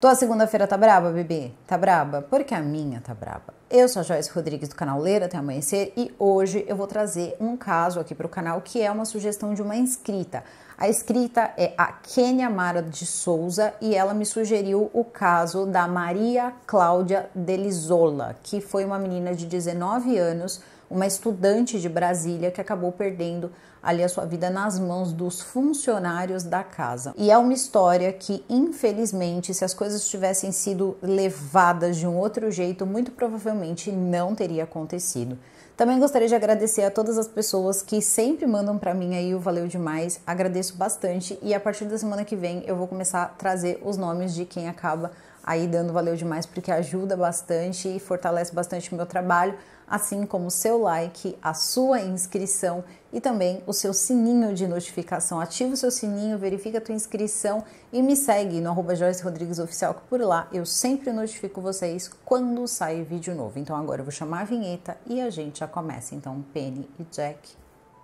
Tua segunda-feira tá braba, bebê? Tá braba? Porque a minha tá braba. Eu sou a Joyce Rodrigues do canal Ler até amanhecer e hoje eu vou trazer um caso aqui para o canal que é uma sugestão de uma inscrita. A escrita é a Kênia Mara de Souza e ela me sugeriu o caso da Maria Cláudia Delizola, que foi uma menina de 19 anos, uma estudante de Brasília que acabou perdendo ali a sua vida nas mãos dos funcionários da casa. E é uma história que, infelizmente, se as coisas tivessem sido levadas de um outro jeito, muito provavelmente não teria acontecido. Também gostaria de agradecer a todas as pessoas que sempre mandam para mim aí o valeu demais. Agradeço bastante e a partir da semana que vem eu vou começar a trazer os nomes de quem acaba aí dando valeu demais porque ajuda bastante e fortalece bastante o meu trabalho assim como o seu like, a sua inscrição e também o seu sininho de notificação. Ativa o seu sininho, verifica a tua inscrição e me segue no arroba Joyce Rodrigues Oficial, que por lá eu sempre notifico vocês quando sai vídeo novo. Então agora eu vou chamar a vinheta e a gente já começa. Então, Penny e Jack,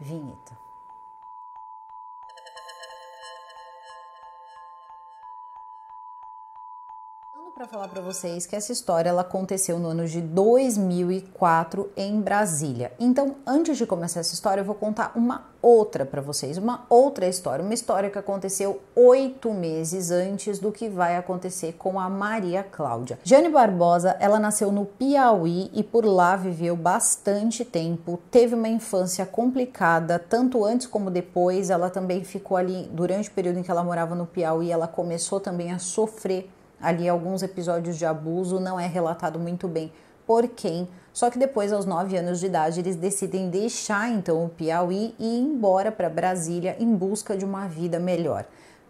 vinheta. para falar para vocês que essa história ela aconteceu no ano de 2004 em Brasília. Então, antes de começar essa história, eu vou contar uma outra para vocês, uma outra história, uma história que aconteceu oito meses antes do que vai acontecer com a Maria Cláudia. Jane Barbosa, ela nasceu no Piauí e por lá viveu bastante tempo, teve uma infância complicada, tanto antes como depois. Ela também ficou ali durante o período em que ela morava no Piauí, ela começou também a sofrer ali alguns episódios de abuso, não é relatado muito bem por quem. Só que depois, aos 9 anos de idade, eles decidem deixar então o Piauí e ir embora para Brasília em busca de uma vida melhor.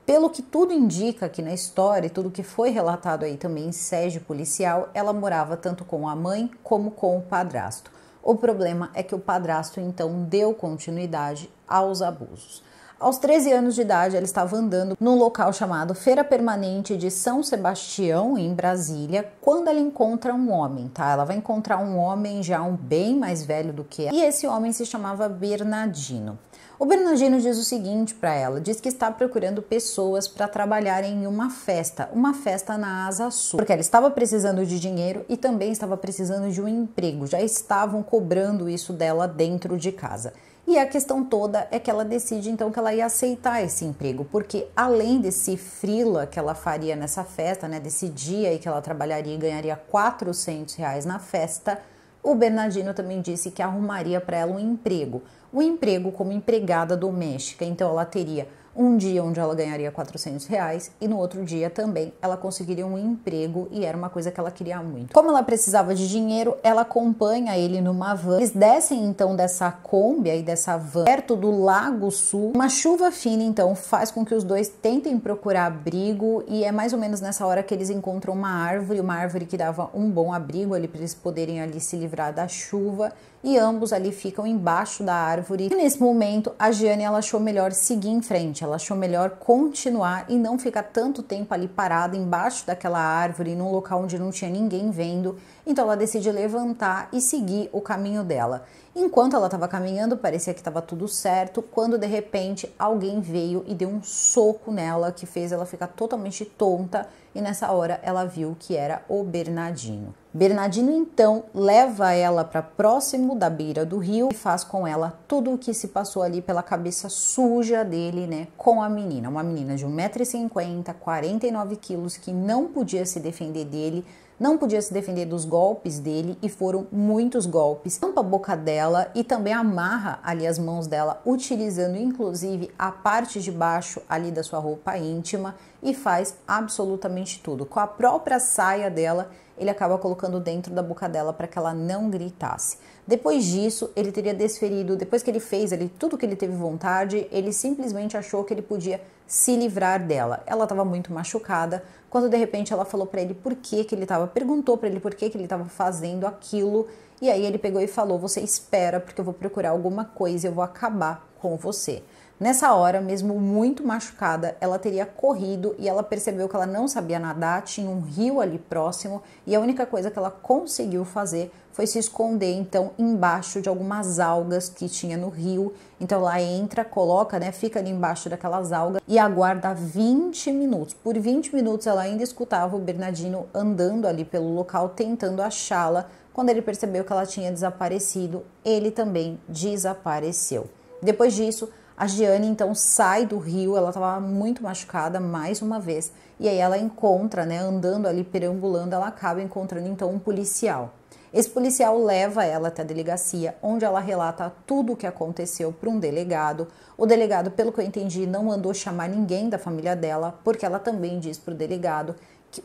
Pelo que tudo indica aqui na história e tudo que foi relatado aí também em sede policial, ela morava tanto com a mãe como com o padrasto. O problema é que o padrasto então deu continuidade aos abusos. Aos 13 anos de idade, ela estava andando num local chamado Feira Permanente de São Sebastião, em Brasília, quando ela encontra um homem, tá? Ela vai encontrar um homem já um bem mais velho do que ela, e esse homem se chamava Bernardino. O Bernardino diz o seguinte para ela: diz que está procurando pessoas para trabalhar em uma festa, uma festa na Asa Sul, porque ela estava precisando de dinheiro e também estava precisando de um emprego, já estavam cobrando isso dela dentro de casa. E a questão toda é que ela decide então que ela ia aceitar esse emprego, porque além desse frila que ela faria nessa festa, né, desse dia aí que ela trabalharia e ganharia 400 reais na festa, o Bernardino também disse que arrumaria para ela um emprego, um emprego como empregada doméstica. Então ela teria um dia onde ela ganharia 400 reais e no outro dia também ela conseguiria um emprego e era uma coisa que ela queria muito. Como ela precisava de dinheiro, ela acompanha ele numa van. Eles descem então dessa Kombi aí, dessa van, perto do Lago Sul. Uma chuva fina então faz com que os dois tentem procurar abrigo e é mais ou menos nessa hora que eles encontram uma árvore, uma árvore que dava um bom abrigo ali para eles poderem ali se livrar da chuva e ambos ali ficam embaixo da árvore. E nesse momento a Gianni ela achou melhor seguir em frente. Ela achou melhor continuar e não ficar tanto tempo ali parada embaixo daquela árvore, num local onde não tinha ninguém vendo. Então ela decide levantar e seguir o caminho dela. Enquanto ela estava caminhando, parecia que estava tudo certo, quando de repente alguém veio e deu um soco nela que fez ela ficar totalmente tonta. E nessa hora ela viu que era o Bernardino. Bernardino então leva ela para próximo da beira do rio e faz com ela tudo o que se passou ali pela cabeça suja dele, né, com a menina, uma menina de 1,50m, 49 quilos que não podia se defender dele não podia se defender dos golpes dele e foram muitos golpes. Tampa a boca dela e também amarra ali as mãos dela, utilizando inclusive a parte de baixo ali da sua roupa íntima e faz absolutamente tudo. Com a própria saia dela, ele acaba colocando dentro da boca dela para que ela não gritasse. Depois disso, ele teria desferido, depois que ele fez ali tudo que ele teve vontade, ele simplesmente achou que ele podia se livrar dela. Ela estava muito machucada quando de repente ela falou para ele por que, que ele estava, perguntou para ele por que, que ele estava fazendo aquilo e aí ele pegou e falou: Você espera, porque eu vou procurar alguma coisa e eu vou acabar com você. Nessa hora, mesmo muito machucada, ela teria corrido e ela percebeu que ela não sabia nadar, tinha um rio ali próximo e a única coisa que ela conseguiu fazer foi se esconder então embaixo de algumas algas que tinha no rio. Então ela entra, coloca, né, fica ali embaixo daquelas algas e aguarda 20 minutos. Por 20 minutos ela ainda escutava o Bernardino andando ali pelo local tentando achá-la. Quando ele percebeu que ela tinha desaparecido, ele também desapareceu. Depois disso, a Giane então sai do rio, ela estava muito machucada mais uma vez, e aí ela encontra, né, andando ali perambulando, ela acaba encontrando então um policial. Esse policial leva ela até a delegacia, onde ela relata tudo o que aconteceu para um delegado. O delegado, pelo que eu entendi, não mandou chamar ninguém da família dela, porque ela também diz para o delegado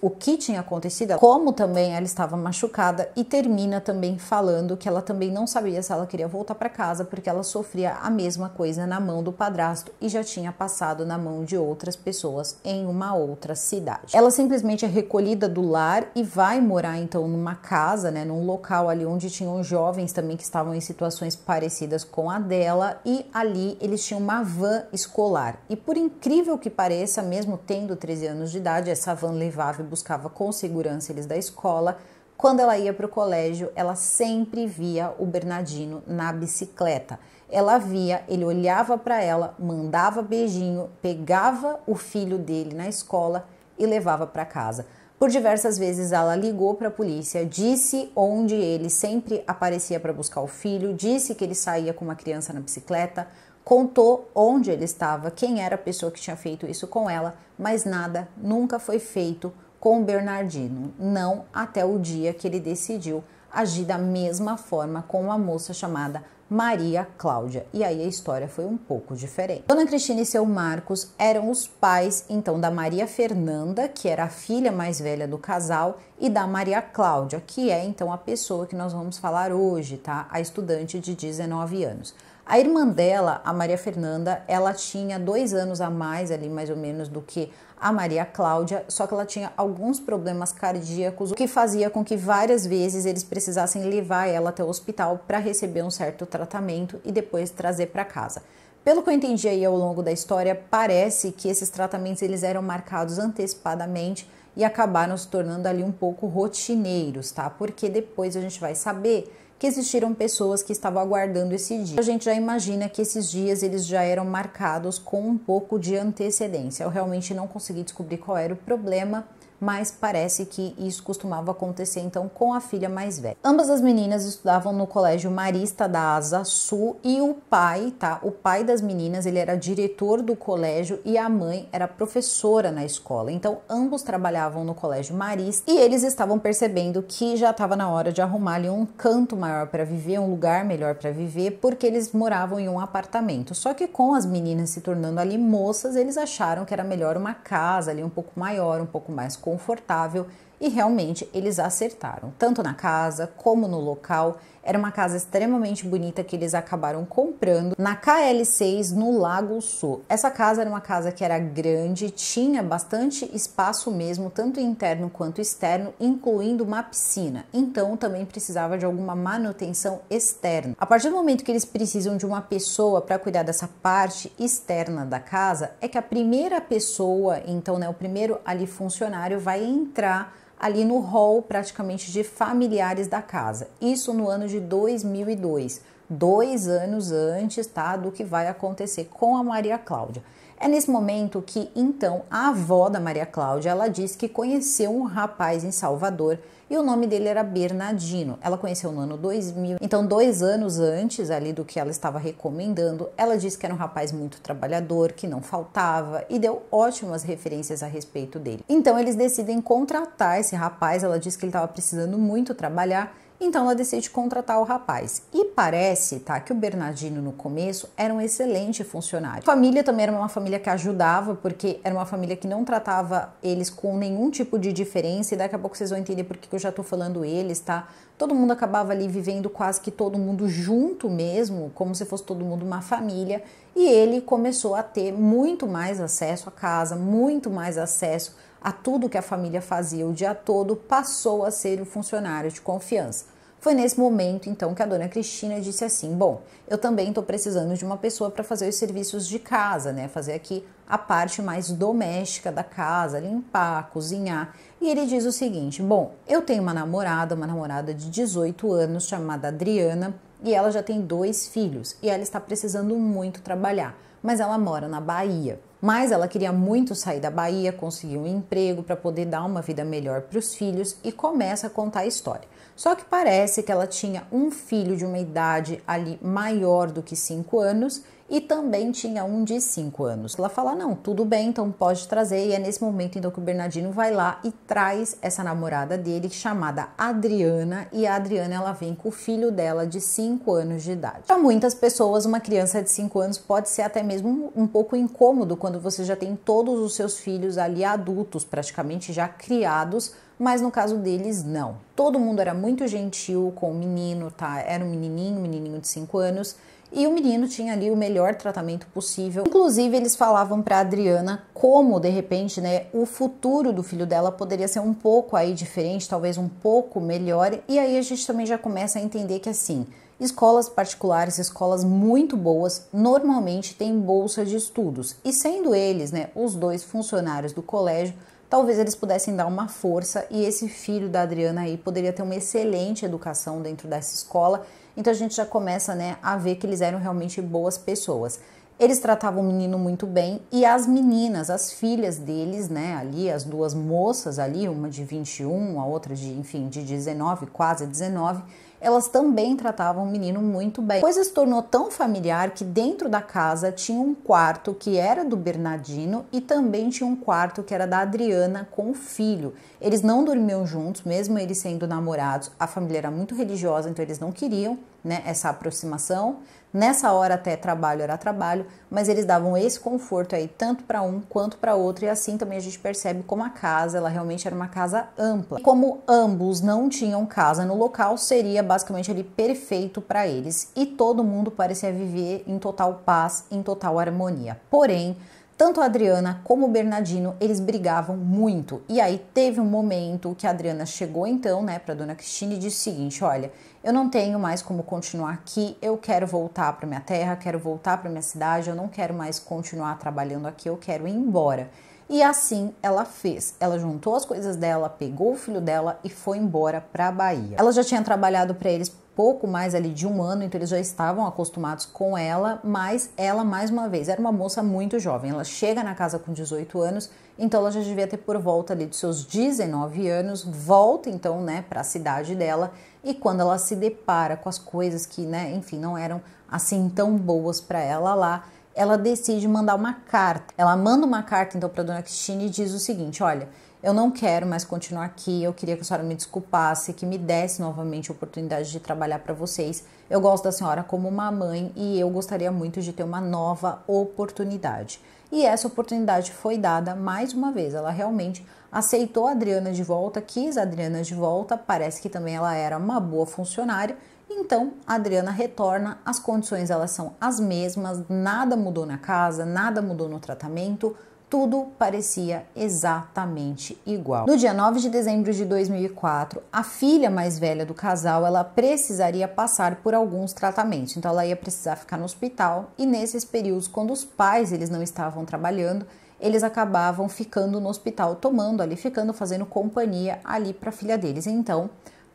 o que tinha acontecido, como também ela estava machucada e termina também falando que ela também não sabia se ela queria voltar para casa porque ela sofria a mesma coisa na mão do padrasto e já tinha passado na mão de outras pessoas em uma outra cidade. Ela simplesmente é recolhida do lar e vai morar então numa casa, né, num local ali onde tinham jovens também que estavam em situações parecidas com a dela e ali eles tinham uma van escolar. E por incrível que pareça, mesmo tendo 13 anos de idade, essa van levava e buscava com segurança eles da escola. Quando ela ia para o colégio, ela sempre via o Bernardino na bicicleta. Ela via, ele olhava para ela, mandava beijinho, pegava o filho dele na escola e levava para casa. Por diversas vezes ela ligou para a polícia, disse onde ele sempre aparecia para buscar o filho, disse que ele saía com uma criança na bicicleta, contou onde ele estava, quem era a pessoa que tinha feito isso com ela, mas nada nunca foi feito com o Bernardino, não até o dia que ele decidiu agir da mesma forma com uma moça chamada Maria Cláudia. E aí a história foi um pouco diferente. Dona Cristina e seu Marcos eram os pais então da Maria Fernanda, que era a filha mais velha do casal, e da Maria Cláudia, que é então a pessoa que nós vamos falar hoje, tá? A estudante de 19 anos. A irmã dela, a Maria Fernanda, ela tinha dois anos a mais ali, mais ou menos, do que a Maria Cláudia, só que ela tinha alguns problemas cardíacos, o que fazia com que várias vezes eles precisassem levar ela até o hospital para receber um certo tratamento e depois trazer para casa. Pelo que eu entendi aí ao longo da história, parece que esses tratamentos eles eram marcados antecipadamente e acabaram se tornando ali um pouco rotineiros, tá? Porque depois a gente vai saber que existiram pessoas que estavam aguardando esse dia. A gente já imagina que esses dias eles já eram marcados com um pouco de antecedência. Eu realmente não consegui descobrir qual era o problema mas parece que isso costumava acontecer então com a filha mais velha. Ambas as meninas estudavam no colégio marista da Asa Sul e o pai, tá? O pai das meninas, ele era diretor do colégio e a mãe era professora na escola. Então, ambos trabalhavam no colégio marista e eles estavam percebendo que já estava na hora de arrumar ali um canto maior para viver, um lugar melhor para viver, porque eles moravam em um apartamento. Só que com as meninas se tornando ali moças, eles acharam que era melhor uma casa ali um pouco maior, um pouco mais confortável e realmente eles acertaram, tanto na casa como no local era uma casa extremamente bonita que eles acabaram comprando na KL6 no Lago Sul. Essa casa era uma casa que era grande, tinha bastante espaço mesmo, tanto interno quanto externo, incluindo uma piscina. Então também precisava de alguma manutenção externa. A partir do momento que eles precisam de uma pessoa para cuidar dessa parte externa da casa, é que a primeira pessoa, então, né, o primeiro ali funcionário vai entrar ali no hall praticamente de familiares da casa. Isso no ano de 2002, dois anos antes tá, do que vai acontecer com a Maria Cláudia. É nesse momento que então a avó da Maria Cláudia, ela diz que conheceu um rapaz em Salvador e o nome dele era Bernardino. Ela conheceu no ano 2000. Então, dois anos antes ali do que ela estava recomendando, ela disse que era um rapaz muito trabalhador, que não faltava e deu ótimas referências a respeito dele. Então, eles decidem contratar esse rapaz. Ela disse que ele estava precisando muito trabalhar então ela decide contratar o rapaz. E parece, tá, que o Bernardino no começo era um excelente funcionário. A família também era uma família que ajudava, porque era uma família que não tratava eles com nenhum tipo de diferença, e daqui a pouco vocês vão entender porque que eu já tô falando eles, tá? Todo mundo acabava ali vivendo quase que todo mundo junto mesmo, como se fosse todo mundo uma família, e ele começou a ter muito mais acesso à casa, muito mais acesso a tudo que a família fazia o dia todo, passou a ser o funcionário de confiança. Foi nesse momento, então, que a dona Cristina disse assim: Bom, eu também estou precisando de uma pessoa para fazer os serviços de casa, né? Fazer aqui a parte mais doméstica da casa, limpar, cozinhar. E ele diz o seguinte: Bom, eu tenho uma namorada, uma namorada de 18 anos chamada Adriana, e ela já tem dois filhos, e ela está precisando muito trabalhar, mas ela mora na Bahia. Mas ela queria muito sair da Bahia, conseguir um emprego para poder dar uma vida melhor para os filhos e começa a contar a história. Só que parece que ela tinha um filho de uma idade ali maior do que 5 anos e também tinha um de 5 anos. Ela fala: não, tudo bem, então pode trazer. E é nesse momento então que o Bernardino vai lá e traz essa namorada dele, chamada Adriana, e a Adriana ela vem com o filho dela de 5 anos de idade. Para muitas pessoas, uma criança de 5 anos pode ser até mesmo um pouco incômodo quando você já tem todos os seus filhos ali adultos, praticamente já criados mas no caso deles, não. Todo mundo era muito gentil com o menino, tá? Era um menininho, um menininho de 5 anos, e o menino tinha ali o melhor tratamento possível. Inclusive, eles falavam para Adriana como, de repente, né, o futuro do filho dela poderia ser um pouco aí diferente, talvez um pouco melhor. E aí a gente também já começa a entender que assim, escolas particulares, escolas muito boas, normalmente têm bolsa de estudos. E sendo eles, né, os dois funcionários do colégio, talvez eles pudessem dar uma força e esse filho da Adriana aí poderia ter uma excelente educação dentro dessa escola então a gente já começa né, a ver que eles eram realmente boas pessoas. Eles tratavam o menino muito bem e as meninas, as filhas deles, né, ali, as duas moças ali, uma de 21, a outra de, enfim, de 19, quase 19, elas também tratavam o menino muito bem. A coisa se tornou tão familiar que dentro da casa tinha um quarto que era do Bernardino e também tinha um quarto que era da Adriana com o filho. Eles não dormiam juntos, mesmo eles sendo namorados. A família era muito religiosa, então eles não queriam né, essa aproximação. Nessa hora até trabalho era trabalho, mas eles davam esse conforto aí tanto para um quanto para outro e assim também a gente percebe como a casa, ela realmente era uma casa ampla. E como ambos não tinham casa no local, seria basicamente ali perfeito para eles e todo mundo parecia viver em total paz, em total harmonia. Porém, tanto a Adriana como o Bernardino, eles brigavam muito. E aí teve um momento que a Adriana chegou então, né, para dona Cristina e disse o seguinte: "Olha, eu não tenho mais como continuar aqui, eu quero voltar para minha terra, quero voltar para minha cidade, eu não quero mais continuar trabalhando aqui, eu quero ir embora". E assim ela fez. Ela juntou as coisas dela, pegou o filho dela e foi embora para a Bahia. Ela já tinha trabalhado para eles pouco mais ali de um ano, então eles já estavam acostumados com ela, mas ela, mais uma vez, era uma moça muito jovem. Ela chega na casa com 18 anos, então ela já devia ter por volta ali dos seus 19 anos, volta então, né, para a cidade dela, e quando ela se depara com as coisas que, né, enfim, não eram assim tão boas para ela lá, ela decide mandar uma carta. Ela manda uma carta então para dona Cristina e diz o seguinte: "Olha, eu não quero mais continuar aqui, eu queria que a senhora me desculpasse, que me desse novamente a oportunidade de trabalhar para vocês. Eu gosto da senhora como uma mãe e eu gostaria muito de ter uma nova oportunidade. E essa oportunidade foi dada mais uma vez. Ela realmente aceitou a Adriana de volta, quis a Adriana de volta, parece que também ela era uma boa funcionária. Então, a Adriana retorna, as condições elas são as mesmas, nada mudou na casa, nada mudou no tratamento, tudo parecia exatamente igual. No dia 9 de dezembro de 2004, a filha mais velha do casal, ela precisaria passar por alguns tratamentos. Então ela ia precisar ficar no hospital e nesses períodos quando os pais eles não estavam trabalhando, eles acabavam ficando no hospital, tomando ali, ficando fazendo companhia ali para a filha deles. Então,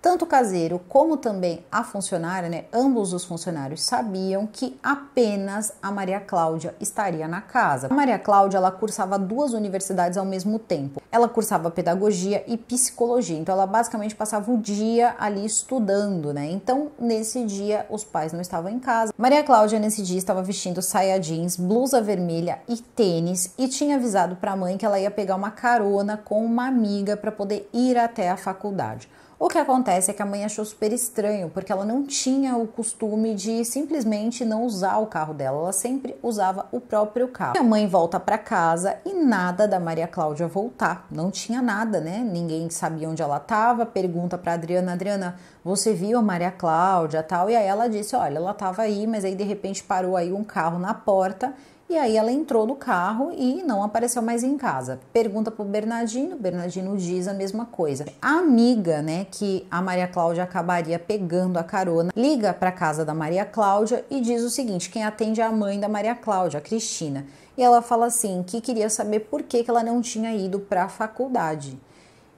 tanto o caseiro como também a funcionária, né, ambos os funcionários sabiam que apenas a Maria Cláudia estaria na casa. A Maria Cláudia ela cursava duas universidades ao mesmo tempo. Ela cursava pedagogia e psicologia, então ela basicamente passava o dia ali estudando, né? Então nesse dia os pais não estavam em casa. Maria Cláudia nesse dia estava vestindo saia jeans, blusa vermelha e tênis e tinha avisado para a mãe que ela ia pegar uma carona com uma amiga para poder ir até a faculdade. O que acontece é que a mãe achou super estranho, porque ela não tinha o costume de simplesmente não usar o carro dela, ela sempre usava o próprio carro. E a mãe volta para casa e nada da Maria Cláudia voltar, não tinha nada, né? Ninguém sabia onde ela estava. Pergunta para Adriana: Adriana, você viu a Maria Cláudia tal? E aí ela disse: Olha, ela estava aí, mas aí de repente parou aí um carro na porta e aí ela entrou no carro e não apareceu mais em casa. Pergunta pro Bernardino, Bernardino diz a mesma coisa. A amiga, né, que a Maria Cláudia acabaria pegando a carona, liga para casa da Maria Cláudia e diz o seguinte: quem atende é a mãe da Maria Cláudia, a Cristina. E ela fala assim que queria saber por que, que ela não tinha ido para a faculdade.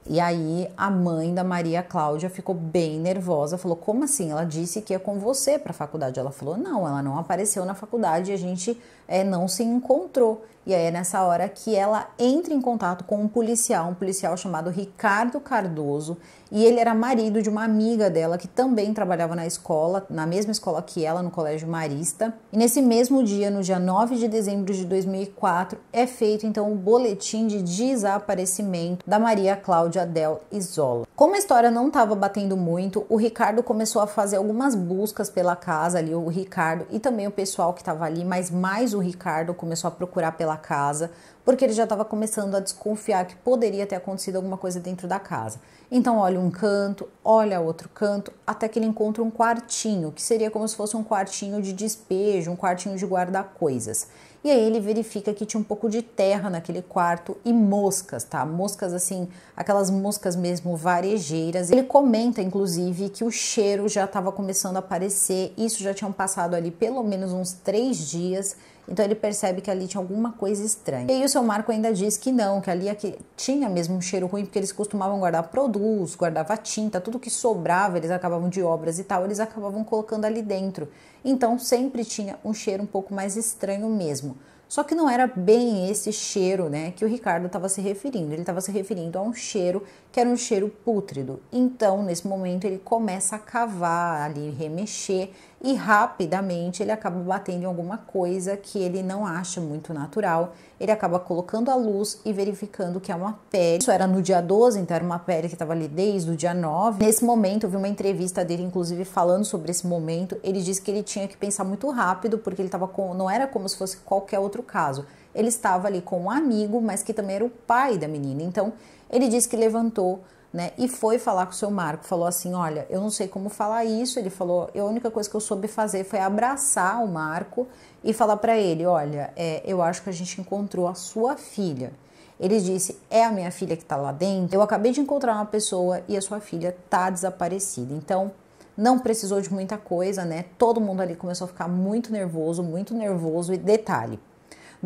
E aí a mãe da Maria Cláudia ficou bem nervosa, falou: "Como assim? Ela disse que ia com você para a faculdade". Ela falou: "Não, ela não apareceu na faculdade, a gente é, não se encontrou. E aí é nessa hora que ela entra em contato com um policial, um policial chamado Ricardo Cardoso, e ele era marido de uma amiga dela que também trabalhava na escola, na mesma escola que ela, no Colégio Marista. E nesse mesmo dia, no dia 9 de dezembro de 2004, é feito então o boletim de desaparecimento da Maria Cláudia Del Isola. Como a história não estava batendo muito, o Ricardo começou a fazer algumas buscas pela casa ali, o Ricardo e também o pessoal que estava ali, mas mais o Ricardo começou a procurar pela casa, porque ele já estava começando a desconfiar que poderia ter acontecido alguma coisa dentro da casa. Então olha um canto, olha outro canto, até que ele encontra um quartinho, que seria como se fosse um quartinho de despejo, um quartinho de guardar coisas. E aí ele verifica que tinha um pouco de terra naquele quarto e moscas, tá? Moscas assim, aquelas moscas mesmo varejeiras. Ele comenta, inclusive, que o cheiro já estava começando a aparecer, isso já tinha passado ali pelo menos uns três dias então ele percebe que ali tinha alguma coisa estranha. E aí o seu Marco ainda diz que não, que ali tinha mesmo um cheiro ruim, porque eles costumavam guardar produtos, guardava tinta, tudo que sobrava, eles acabavam de obras e tal, eles acabavam colocando ali dentro. Então sempre tinha um cheiro um pouco mais estranho mesmo. Só que não era bem esse cheiro, né, que o Ricardo estava se referindo. Ele estava se referindo a um cheiro que era um cheiro pútrido. Então, nesse momento, ele começa a cavar ali, remexer e rapidamente ele acaba batendo em alguma coisa que ele não acha muito natural. Ele acaba colocando a luz e verificando que é uma pele. Isso era no dia 12, então era uma pele que estava ali desde o dia 9. Nesse momento, eu vi uma entrevista dele, inclusive, falando sobre esse momento. Ele disse que ele tinha que pensar muito rápido, porque ele estava com. não era como se fosse qualquer outro caso. Ele estava ali com um amigo, mas que também era o pai da menina. Então, ele disse que levantou né? E foi falar com o seu Marco, falou assim: "Olha, eu não sei como falar isso". Ele falou: "A única coisa que eu soube fazer foi abraçar o Marco e falar para ele: "Olha, é, eu acho que a gente encontrou a sua filha". Ele disse: "É a minha filha que tá lá dentro. Eu acabei de encontrar uma pessoa e a sua filha tá desaparecida". Então, não precisou de muita coisa, né? Todo mundo ali começou a ficar muito nervoso, muito nervoso. E detalhe: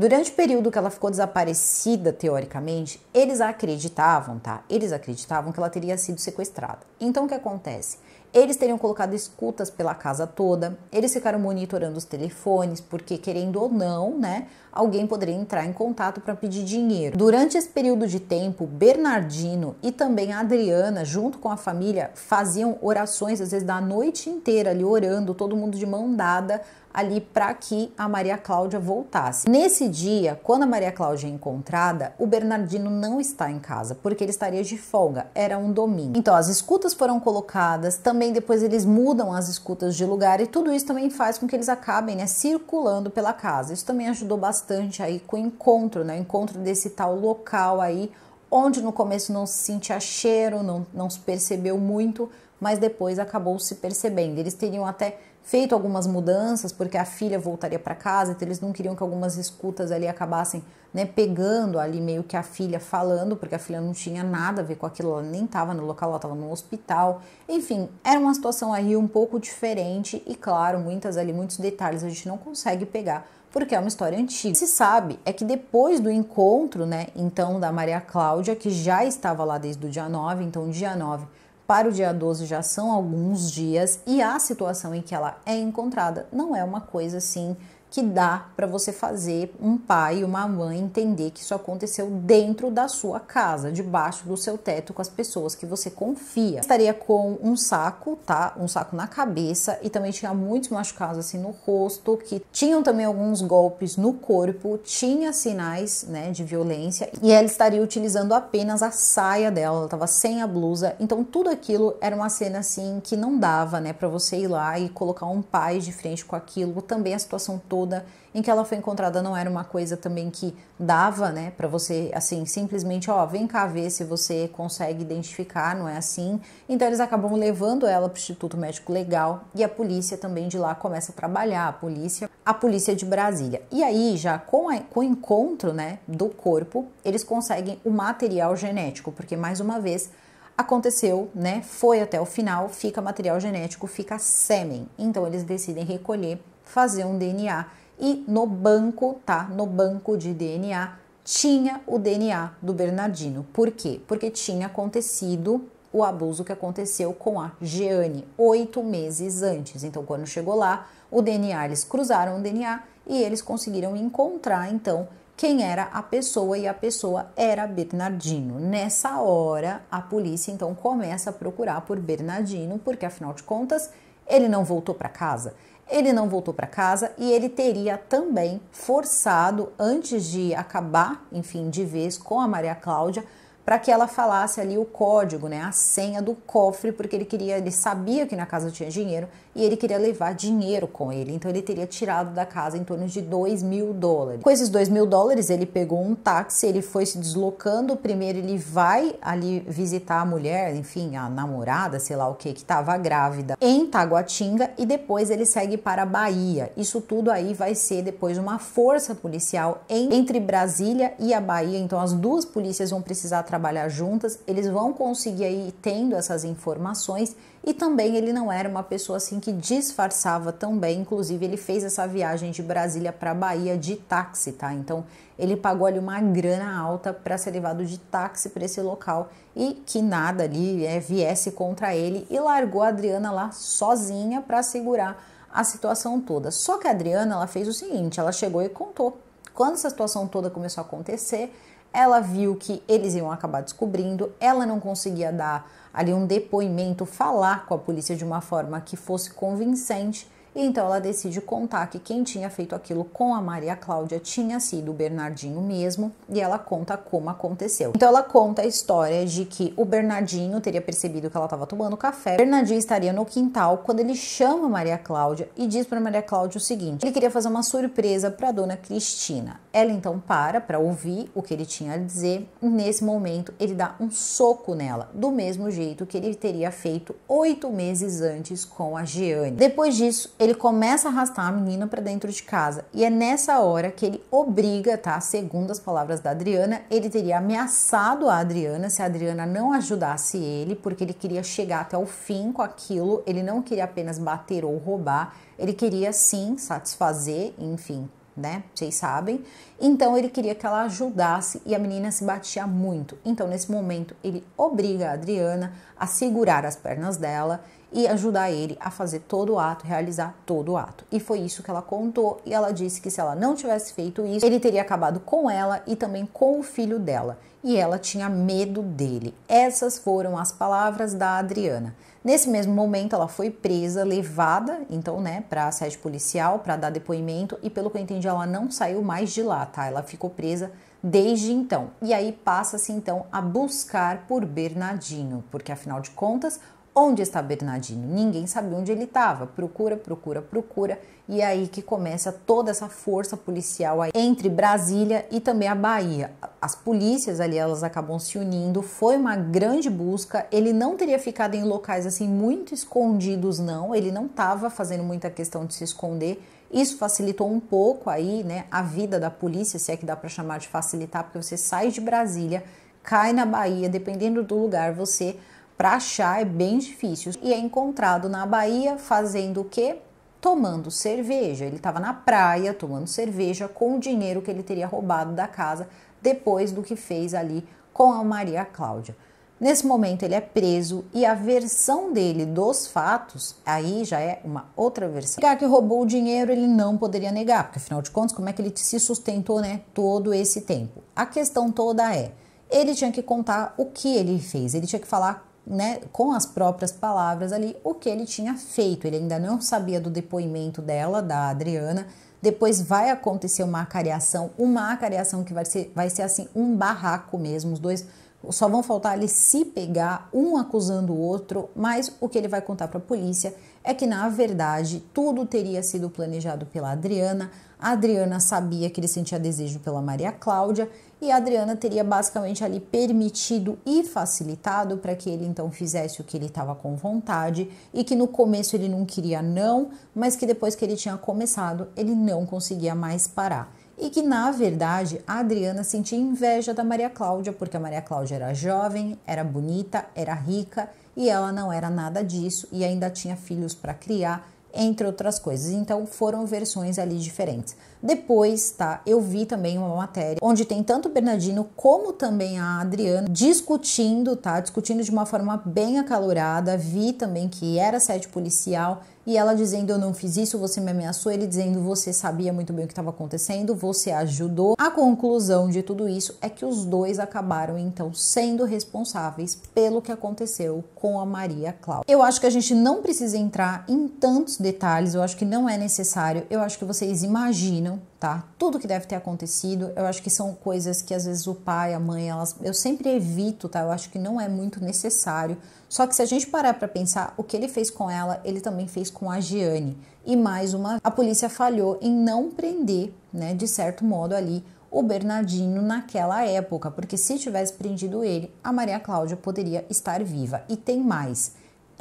Durante o período que ela ficou desaparecida, teoricamente, eles acreditavam, tá? Eles acreditavam que ela teria sido sequestrada. Então o que acontece? Eles teriam colocado escutas pela casa toda, eles ficaram monitorando os telefones, porque querendo ou não, né, alguém poderia entrar em contato para pedir dinheiro. Durante esse período de tempo, Bernardino e também a Adriana, junto com a família, faziam orações, às vezes da noite inteira ali orando, todo mundo de mão dada, ali para que a Maria Cláudia voltasse. Nesse dia, quando a Maria Cláudia é encontrada, o Bernardino não está em casa, porque ele estaria de folga, era um domingo. Então as escutas foram colocadas, também depois eles mudam as escutas de lugar e tudo isso também faz com que eles acabem, né, circulando pela casa. Isso também ajudou bastante aí com o encontro, né, o encontro desse tal local aí onde no começo não se sentia cheiro, não, não se percebeu muito, mas depois acabou se percebendo. Eles teriam até feito algumas mudanças, porque a filha voltaria para casa, então eles não queriam que algumas escutas ali acabassem né, pegando ali meio que a filha falando, porque a filha não tinha nada a ver com aquilo, ela nem estava no local, ela estava no hospital. Enfim, era uma situação aí um pouco diferente e, claro, muitas ali, muitos detalhes a gente não consegue pegar porque é uma história antiga. Se sabe é que depois do encontro, né, então da Maria Cláudia, que já estava lá desde o dia 9, então dia 9 para o dia 12 já são alguns dias e a situação em que ela é encontrada não é uma coisa assim que dá para você fazer um pai e uma mãe entender que isso aconteceu dentro da sua casa, debaixo do seu teto, com as pessoas que você confia. Estaria com um saco, tá? Um saco na cabeça e também tinha muitos machucados assim no rosto, que tinham também alguns golpes no corpo, tinha sinais, né, de violência e ela estaria utilizando apenas a saia dela, ela estava sem a blusa. Então tudo aquilo era uma cena assim que não dava, né, para você ir lá e colocar um pai de frente com aquilo, também a situação toda toda em que ela foi encontrada não era uma coisa também que dava, né, para você assim, simplesmente, ó, vem cá ver se você consegue identificar, não é assim? Então eles acabam levando ela para o Instituto Médico Legal e a polícia também de lá começa a trabalhar, a polícia, a polícia de Brasília. E aí já com, a, com o encontro, né, do corpo, eles conseguem o material genético, porque mais uma vez aconteceu, né? Foi até o final, fica material genético, fica sêmen. Então eles decidem recolher fazer um DNA e no banco, tá? No banco de DNA tinha o DNA do Bernardino. Por quê? Porque tinha acontecido o abuso que aconteceu com a Jeane oito meses antes. Então, quando chegou lá, o DNA, eles cruzaram o DNA e eles conseguiram encontrar, então, quem era a pessoa e a pessoa era Bernardino. Nessa hora, a polícia então começa a procurar por Bernardino, porque afinal de contas, ele não voltou para casa ele não voltou para casa e ele teria também forçado, antes de acabar, enfim, de vez com a Maria Cláudia, para que ela falasse ali o código, né, a senha do cofre, porque ele queria, ele sabia que na casa tinha dinheiro e ele queria levar dinheiro com ele. Então ele teria tirado da casa em torno de 2 mil dólares. Com esses 2 mil dólares, ele pegou um táxi, ele foi se deslocando. Primeiro ele vai ali visitar a mulher, enfim, a namorada, sei lá o que, que estava grávida em Taguatinga e depois ele segue para a Bahia. Isso tudo aí vai ser depois uma força policial em, entre Brasília e a Bahia. Então as duas polícias vão precisar trabalhar juntas. Eles vão conseguir aí tendo essas informações e também ele não era uma pessoa assim que disfarçava tão bem, inclusive ele fez essa viagem de Brasília para Bahia de táxi, tá? Então ele pagou ali uma grana alta para ser levado de táxi para esse local e que nada ali é, viesse contra ele e largou a Adriana lá sozinha para segurar a situação toda. Só que a Adriana ela fez o seguinte, ela chegou e contou. Quando essa situação toda começou a acontecer, ela viu que eles iam acabar descobrindo, ela não conseguia dar ali um depoimento, falar com a polícia de uma forma que fosse convincente. Então ela decide contar que quem tinha feito aquilo com a Maria Cláudia tinha sido o Bernardinho mesmo, e ela conta como aconteceu. Então ela conta a história de que o Bernardinho teria percebido que ela estava tomando café. Bernardinho estaria no quintal quando ele chama Maria Cláudia e diz para Maria Cláudia o seguinte: ele queria fazer uma surpresa para dona Cristina. Ela então para para ouvir o que ele tinha a dizer. Nesse momento, ele dá um soco nela, do mesmo jeito que ele teria feito oito meses antes com a Giane. Depois disso, ele começa a arrastar a menina para dentro de casa. E é nessa hora que ele obriga, tá? Segundo as palavras da Adriana, ele teria ameaçado a Adriana se a Adriana não ajudasse ele, porque ele queria chegar até o fim com aquilo, ele não queria apenas bater ou roubar, ele queria sim satisfazer, enfim, né? Vocês sabem. Então ele queria que ela ajudasse e a menina se batia muito. Então nesse momento ele obriga a Adriana a segurar as pernas dela e ajudar ele a fazer todo o ato, realizar todo o ato. E foi isso que ela contou e ela disse que se ela não tivesse feito isso, ele teria acabado com ela e também com o filho dela. E ela tinha medo dele. Essas foram as palavras da Adriana. Nesse mesmo momento, ela foi presa, levada, então, né, para a sede policial para dar depoimento. E pelo que eu entendi, ela não saiu mais de lá, tá? Ela ficou presa desde então. E aí passa-se então a buscar por Bernardinho, porque afinal de contas, Onde está Bernardino? Ninguém sabia onde ele estava. Procura, procura, procura. E é aí que começa toda essa força policial aí, entre Brasília e também a Bahia. As polícias ali elas acabam se unindo. Foi uma grande busca. Ele não teria ficado em locais assim muito escondidos não. Ele não estava fazendo muita questão de se esconder. Isso facilitou um pouco aí, né, a vida da polícia, se é que dá para chamar de facilitar, porque você sai de Brasília, cai na Bahia, dependendo do lugar, você para achar é bem difícil. E é encontrado na Bahia fazendo o quê? Tomando cerveja. Ele estava na praia tomando cerveja com o dinheiro que ele teria roubado da casa depois do que fez ali com a Maria Cláudia. Nesse momento ele é preso e a versão dele dos fatos aí já é uma outra versão. cara que roubou o dinheiro ele não poderia negar, porque afinal de contas como é que ele se sustentou, né, todo esse tempo? A questão toda é, ele tinha que contar o que ele fez, ele tinha que falar né, com as próprias palavras ali, o que ele tinha feito. Ele ainda não sabia do depoimento dela, da Adriana. Depois vai acontecer uma acariação, uma acariação que vai ser, vai ser assim, um barraco mesmo. Os dois só vão faltar eles se pegar, um acusando o outro, mas o que ele vai contar para a polícia é que, na verdade, tudo teria sido planejado pela Adriana. A Adriana sabia que ele sentia desejo pela Maria Cláudia e a Adriana teria basicamente ali permitido e facilitado para que ele então fizesse o que ele estava com vontade e que no começo ele não queria não, mas que depois que ele tinha começado, ele não conseguia mais parar e que na verdade a Adriana sentia inveja da Maria Cláudia, porque a Maria Cláudia era jovem, era bonita, era rica e ela não era nada disso e ainda tinha filhos para criar, entre outras coisas. Então foram versões ali diferentes. Depois, tá, eu vi também uma matéria onde tem tanto o Bernardino como também a Adriana discutindo, tá, discutindo de uma forma bem acalorada. Vi também que era sede policial e ela dizendo eu não fiz isso, você me ameaçou, ele dizendo você sabia muito bem o que estava acontecendo, você ajudou. A conclusão de tudo isso é que os dois acabaram então sendo responsáveis pelo que aconteceu com a Maria Cláudia. Eu acho que a gente não precisa entrar em tantos detalhes, eu acho que não é necessário, eu acho que vocês imaginam tá? Tudo que deve ter acontecido, eu acho que são coisas que às vezes o pai, a mãe, elas, eu sempre evito, tá? Eu acho que não é muito necessário. Só que se a gente parar para pensar, o que ele fez com ela, ele também fez com a Giane. E mais uma, a polícia falhou em não prender, né, de certo modo ali o Bernardino naquela época, porque se tivesse prendido ele, a Maria Cláudia poderia estar viva. E tem mais.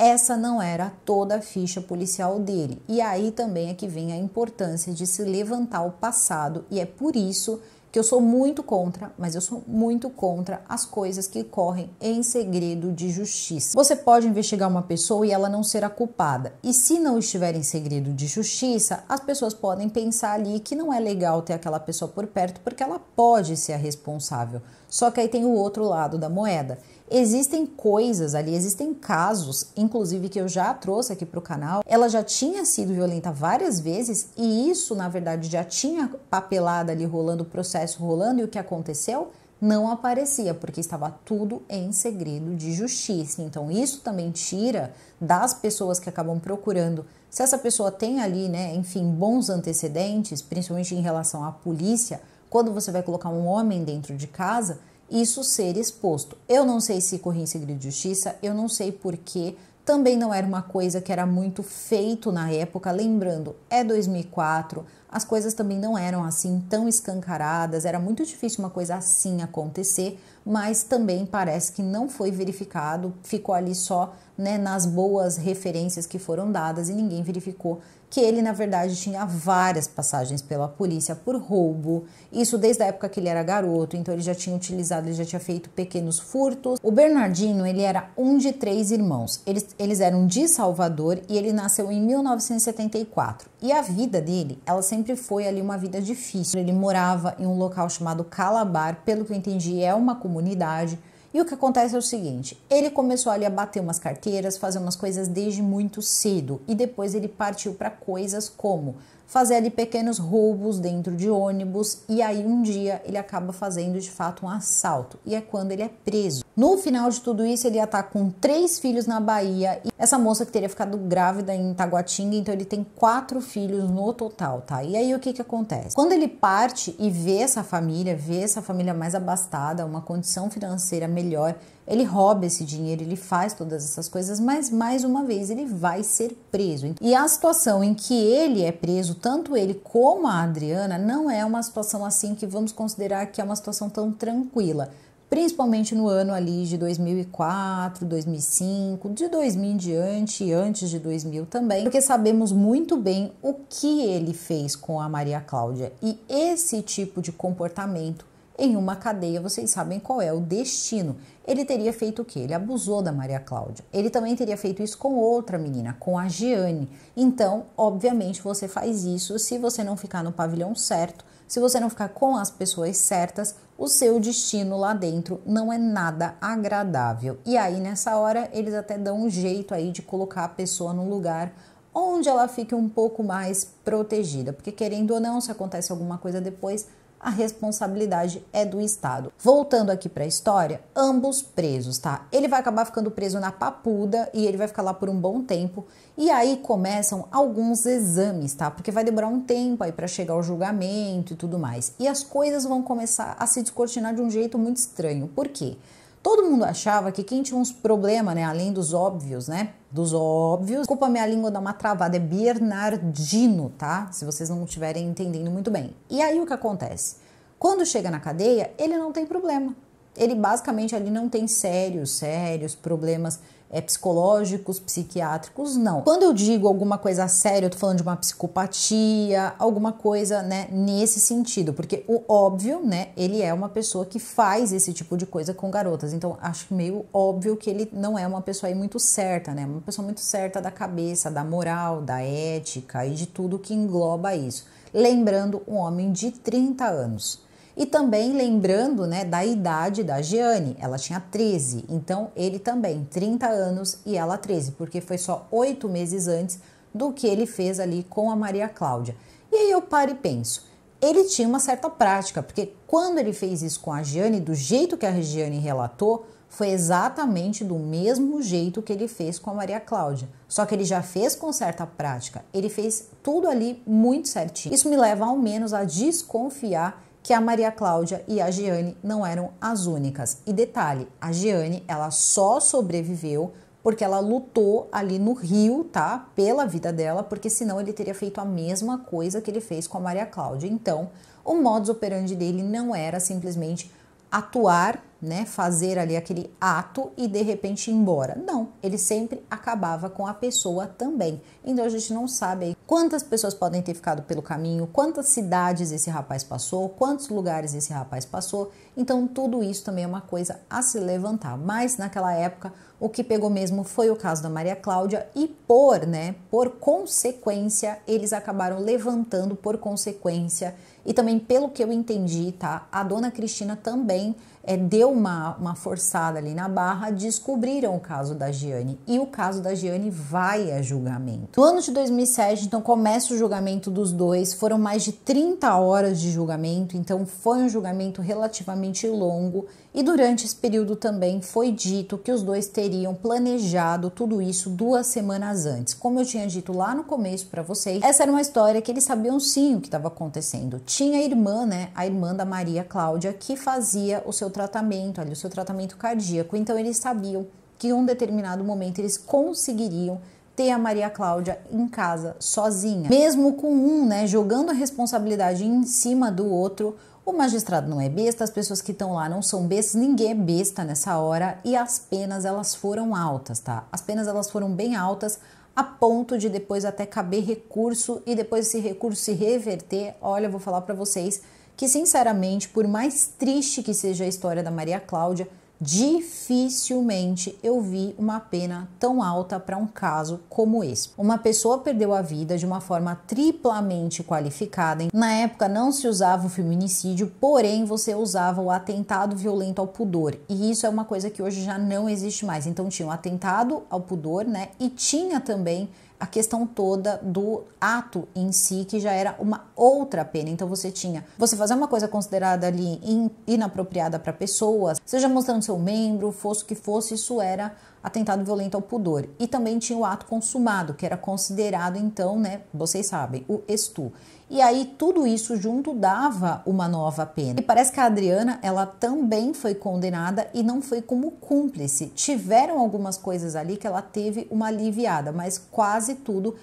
Essa não era toda a ficha policial dele. E aí também é que vem a importância de se levantar o passado, e é por isso que eu sou muito contra, mas eu sou muito contra as coisas que correm em segredo de justiça. Você pode investigar uma pessoa e ela não ser a culpada. E se não estiver em segredo de justiça, as pessoas podem pensar ali que não é legal ter aquela pessoa por perto porque ela pode ser a responsável. Só que aí tem o outro lado da moeda Existem coisas ali, existem casos, inclusive que eu já trouxe aqui para o canal. Ela já tinha sido violenta várias vezes e isso, na verdade, já tinha papelada ali rolando, o processo rolando e o que aconteceu? Não aparecia, porque estava tudo em segredo de justiça. Então, isso também tira das pessoas que acabam procurando se essa pessoa tem ali, né, enfim, bons antecedentes, principalmente em relação à polícia, quando você vai colocar um homem dentro de casa, isso ser exposto. Eu não sei se corria em segredo de justiça, eu não sei porquê, também não era uma coisa que era muito feito na época, lembrando, é 2004, as coisas também não eram assim tão escancaradas, era muito difícil uma coisa assim acontecer, mas também parece que não foi verificado, ficou ali só né, nas boas referências que foram dadas e ninguém verificou que ele, na verdade, tinha várias passagens pela polícia por roubo. Isso desde a época que ele era garoto, então ele já tinha utilizado, ele já tinha feito pequenos furtos. O Bernardino, ele era um de três irmãos. Eles, eles eram de Salvador e ele nasceu em 1974. E a vida dele, ela sempre foi ali uma vida difícil. Ele morava em um local chamado Calabar, pelo que eu entendi, é uma comunidade e o que acontece é o seguinte: ele começou ali a bater umas carteiras, fazer umas coisas desde muito cedo e depois ele partiu para coisas como fazer ali pequenos roubos dentro de ônibus e aí um dia ele acaba fazendo de fato um assalto e é quando ele é preso. No final de tudo isso, ele ia estar tá com três filhos na Bahia e essa moça que teria ficado grávida em Taguatinga, então ele tem quatro filhos no total, tá? E aí o que que acontece? Quando ele parte e vê essa família, vê essa família mais abastada, uma condição financeira melhor, ele rouba esse dinheiro, ele faz todas essas coisas, mas mais uma vez ele vai ser preso. E a situação em que ele é preso, tanto ele como a Adriana, não é uma situação assim que vamos considerar que é uma situação tão tranquila principalmente no ano ali de 2004, 2005, de 2000 em diante e antes de 2000 também, porque sabemos muito bem o que ele fez com a Maria Cláudia e esse tipo de comportamento em uma cadeia, vocês sabem qual é o destino. Ele teria feito o que? Ele abusou da Maria Cláudia. Ele também teria feito isso com outra menina, com a Giane. Então, obviamente, você faz isso se você não ficar no pavilhão certo, se você não ficar com as pessoas certas, o seu destino lá dentro não é nada agradável. E aí, nessa hora, eles até dão um jeito aí de colocar a pessoa no lugar onde ela fique um pouco mais protegida, porque querendo ou não, se acontece alguma coisa depois, a responsabilidade é do Estado. Voltando aqui para a história, ambos presos, tá? Ele vai acabar ficando preso na Papuda e ele vai ficar lá por um bom tempo. E aí começam alguns exames, tá? Porque vai demorar um tempo aí para chegar o julgamento e tudo mais. E as coisas vão começar a se descortinar de um jeito muito estranho. Por quê? Todo mundo achava que quem tinha uns problemas, né, além dos óbvios, né, dos óbvios. Desculpa, minha língua dá uma travada, é Bernardino, tá? Se vocês não estiverem entendendo muito bem. E aí o que acontece? Quando chega na cadeia, ele não tem problema ele basicamente ali não tem sérios, sérios problemas é, psicológicos, psiquiátricos, não. Quando eu digo alguma coisa séria, eu tô falando de uma psicopatia, alguma coisa, né, nesse sentido, porque o óbvio, né, ele é uma pessoa que faz esse tipo de coisa com garotas, então acho meio óbvio que ele não é uma pessoa aí muito certa, né, uma pessoa muito certa da cabeça, da moral, da ética e de tudo que engloba isso. Lembrando, um homem de 30 anos. E também lembrando né, da idade da Gianni, ela tinha 13, então ele também, 30 anos e ela 13, porque foi só oito meses antes do que ele fez ali com a Maria Cláudia. E aí eu paro e penso, ele tinha uma certa prática, porque quando ele fez isso com a Gianni, do jeito que a Gianni relatou, foi exatamente do mesmo jeito que ele fez com a Maria Cláudia. Só que ele já fez com certa prática. Ele fez tudo ali muito certinho. Isso me leva ao menos a desconfiar que a Maria Cláudia e a Giane não eram as únicas. E detalhe, a Giane, ela só sobreviveu porque ela lutou ali no Rio, tá? Pela vida dela, porque senão ele teria feito a mesma coisa que ele fez com a Maria Cláudia. Então, o modus operandi dele não era simplesmente atuar né, fazer ali aquele ato e de repente ir embora. Não, ele sempre acabava com a pessoa também. Então a gente não sabe quantas pessoas podem ter ficado pelo caminho, quantas cidades esse rapaz passou, quantos lugares esse rapaz passou. Então tudo isso também é uma coisa a se levantar. Mas naquela época o que pegou mesmo foi o caso da Maria Cláudia e por, né, por consequência, eles acabaram levantando por consequência e também pelo que eu entendi, tá? A dona Cristina também é, deu uma, uma forçada ali na barra, descobriram o caso da Giane e o caso da Giane vai a julgamento. No ano de 2007, então começa o julgamento dos dois, foram mais de 30 horas de julgamento, então foi um julgamento relativamente longo e durante esse período também foi dito que os dois teriam planejado tudo isso duas semanas antes. Como eu tinha dito lá no começo para vocês, essa era uma história que eles sabiam sim o que estava acontecendo. Tinha a irmã, né, a irmã da Maria Cláudia, que fazia o seu tratamento, ali, o seu tratamento cardíaco. Então eles sabiam que em um determinado momento eles conseguiriam ter a Maria Cláudia em casa sozinha. Mesmo com um, né, jogando a responsabilidade em cima do outro, o magistrado não é besta, as pessoas que estão lá não são bestas, ninguém é besta nessa hora e as penas elas foram altas, tá? As penas elas foram bem altas a ponto de depois até caber recurso e depois esse recurso se reverter. Olha, vou falar para vocês que sinceramente, por mais triste que seja a história da Maria Cláudia, Dificilmente eu vi uma pena tão alta para um caso como esse. Uma pessoa perdeu a vida de uma forma triplamente qualificada. Na época não se usava o feminicídio, porém você usava o atentado violento ao pudor. E isso é uma coisa que hoje já não existe mais. Então tinha o atentado ao pudor, né? E tinha também a questão toda do ato em si, que já era uma outra pena. Então você tinha você fazer uma coisa considerada ali in, inapropriada para pessoas, seja mostrando seu membro, fosse o que fosse, isso era atentado violento ao pudor. E também tinha o ato consumado, que era considerado então, né, vocês sabem, o estu. E aí tudo isso junto dava uma nova pena. E parece que a Adriana, ela também foi condenada e não foi como cúmplice. Tiveram algumas coisas ali que ela teve uma aliviada, mas quase tudo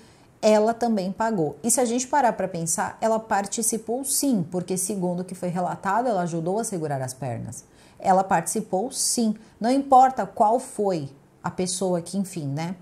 ela também pagou. E se a gente parar para pensar, ela participou sim, porque segundo o que foi relatado, ela ajudou a segurar as pernas. Ela participou sim, não importa qual foi a pessoa que, enfim, né?